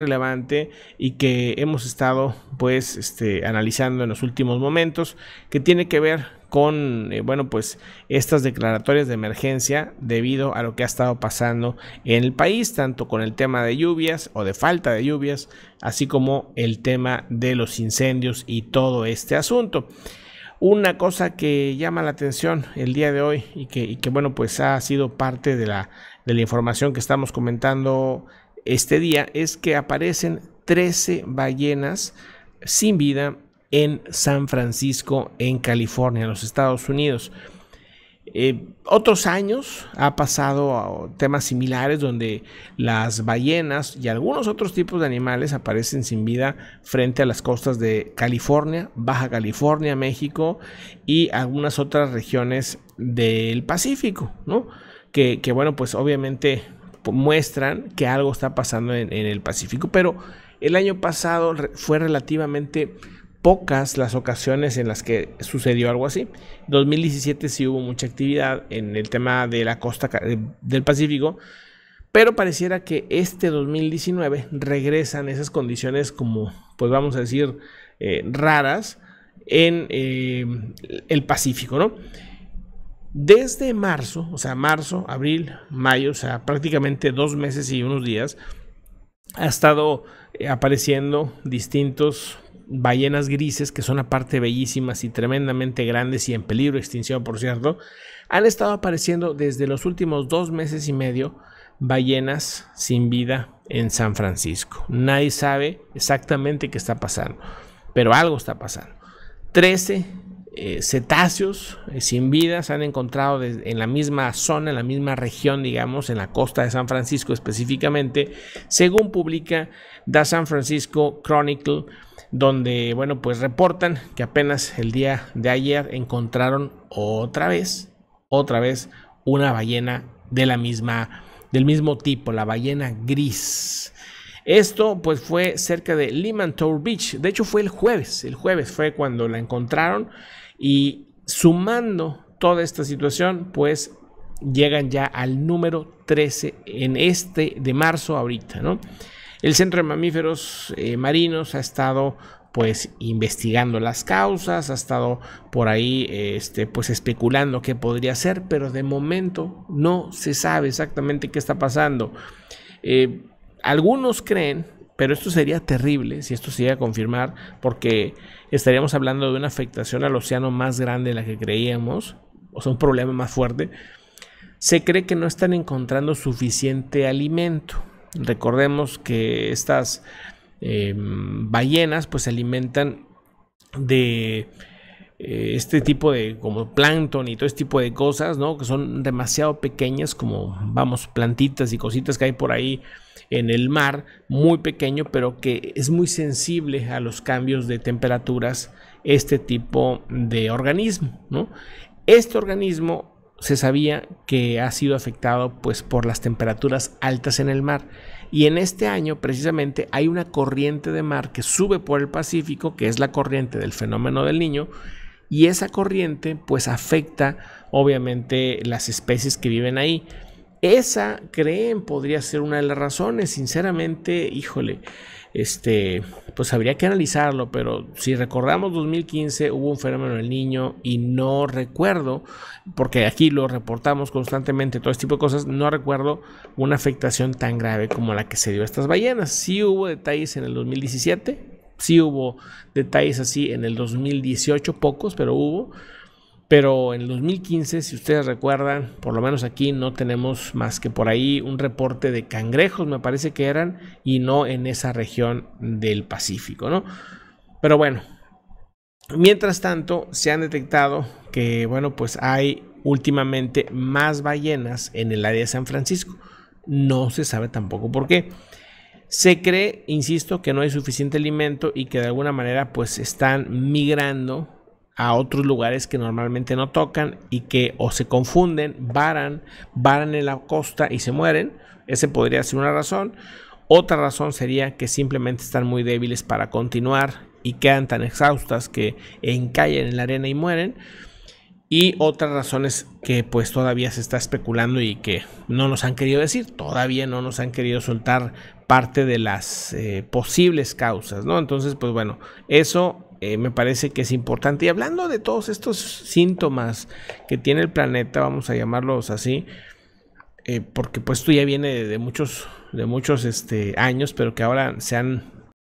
relevante y que hemos estado pues este, analizando en los últimos momentos que tiene que ver con eh, bueno pues estas declaratorias de emergencia debido a lo que ha estado pasando en el país tanto con el tema de lluvias o de falta de lluvias así como el tema de los incendios y todo este asunto una cosa que llama la atención el día de hoy y que, y que bueno pues ha sido parte de la, de la información que estamos comentando este día es que aparecen 13 ballenas sin vida en San Francisco, en California, en los Estados Unidos. Eh, otros años ha pasado temas similares donde las ballenas y algunos otros tipos de animales aparecen sin vida frente a las costas de California, Baja California, México y algunas otras regiones del Pacífico, ¿no? que bueno, pues obviamente muestran que algo está pasando en, el Pacífico, pero el año pasado fue relativamente pocas las ocasiones en las que sucedió algo así. 2017 sí hubo mucha actividad en el tema de la costa eh, del Pacífico, pero pareciera que este 2019 regresan esas condiciones como, pues vamos a decir, eh, raras en eh, el Pacífico, ¿no? desde marzo, o sea, marzo, abril, mayo, o sea, prácticamente dos meses y unos días, ha estado eh, apareciendo distintos ballenas grises, que son aparte bellísimas y tremendamente grandes y en peligro de extinción, por cierto, han estado apareciendo desde los últimos dos meses y medio ballenas sin vida en San Francisco. Nadie sabe exactamente qué está pasando, pero algo está pasando. 13 eh, cetáceos eh, sin vida se han encontrado en la misma zona, en la misma región, digamos, en la costa de San Francisco específicamente, según publica The San Francisco Chronicle, donde, bueno, pues reportan que apenas el día de ayer encontraron otra vez, otra vez, una ballena de la misma, del mismo tipo, la ballena gris. Esto pues fue cerca de Limantour Beach. De hecho fue el jueves. El jueves fue cuando la encontraron. Y sumando toda esta situación, pues llegan ya al número 13 en este de marzo ahorita, ¿no? El Centro de Mamíferos eh, Marinos ha estado pues investigando las causas, ha estado por ahí este, pues especulando qué podría ser, pero de momento no se sabe exactamente qué está pasando. Eh, algunos creen pero esto sería terrible si esto se llega a confirmar, porque estaríamos hablando de una afectación al océano más grande de la que creíamos, o sea, un problema más fuerte. Se cree que no están encontrando suficiente alimento. Recordemos que estas em, ballenas pues se alimentan de eh, este tipo de como plancton y todo este tipo de cosas, ¿no? Que son demasiado pequeñas como, vamos, plantitas y cositas que hay por ahí en el mar, muy pequeño, pero que es muy sensible a los cambios de temperaturas este tipo de organismo, ¿no? Este organismo se sabía que ha sido afectado pues por las temperaturas altas en el mar y en este año precisamente hay una corriente de mar que sube por el Pacífico que es la corriente del fenómeno del niño y esa corriente pues afecta obviamente las especies que viven ahí. Esa creen podría ser una de las razones, sinceramente, híjole, este, pues habría que analizarlo, pero si recordamos 2015 hubo un fenómeno del niño y no recuerdo, porque aquí lo reportamos constantemente, todo este tipo de cosas, no recuerdo una afectación tan grave como la que se dio a estas ballenas. Sí hubo detalles en el 2017, sí hubo detalles así en el 2018, pocos, pero hubo. Pero en el 2015, si ustedes recuerdan, por lo menos aquí no tenemos más que por ahí un reporte de cangrejos, me parece que eran, y no en esa región del Pacífico, ¿no? Pero bueno, mientras tanto, se han detectado que, bueno, pues hay últimamente más ballenas en el área de San Francisco. No se sabe tampoco por qué. Se cree, insisto, que no hay suficiente alimento y que de alguna manera pues están migrando a otros lugares que normalmente no tocan y que o se confunden, varan, varan en la costa y se mueren. Ese podría ser una razón. Otra razón sería que simplemente están muy débiles para continuar y quedan tan exhaustas que encallan en la arena y mueren. Y otras razones que pues todavía se está especulando y que no nos han querido decir, todavía no nos han querido soltar parte de las eh, posibles causas, ¿no? Entonces, pues bueno, eso eh, me parece que es importante. Y hablando de todos estos síntomas que tiene el planeta, vamos a llamarlos así, eh, porque pues esto ya viene de, de muchos, de muchos este, años, pero que ahora se han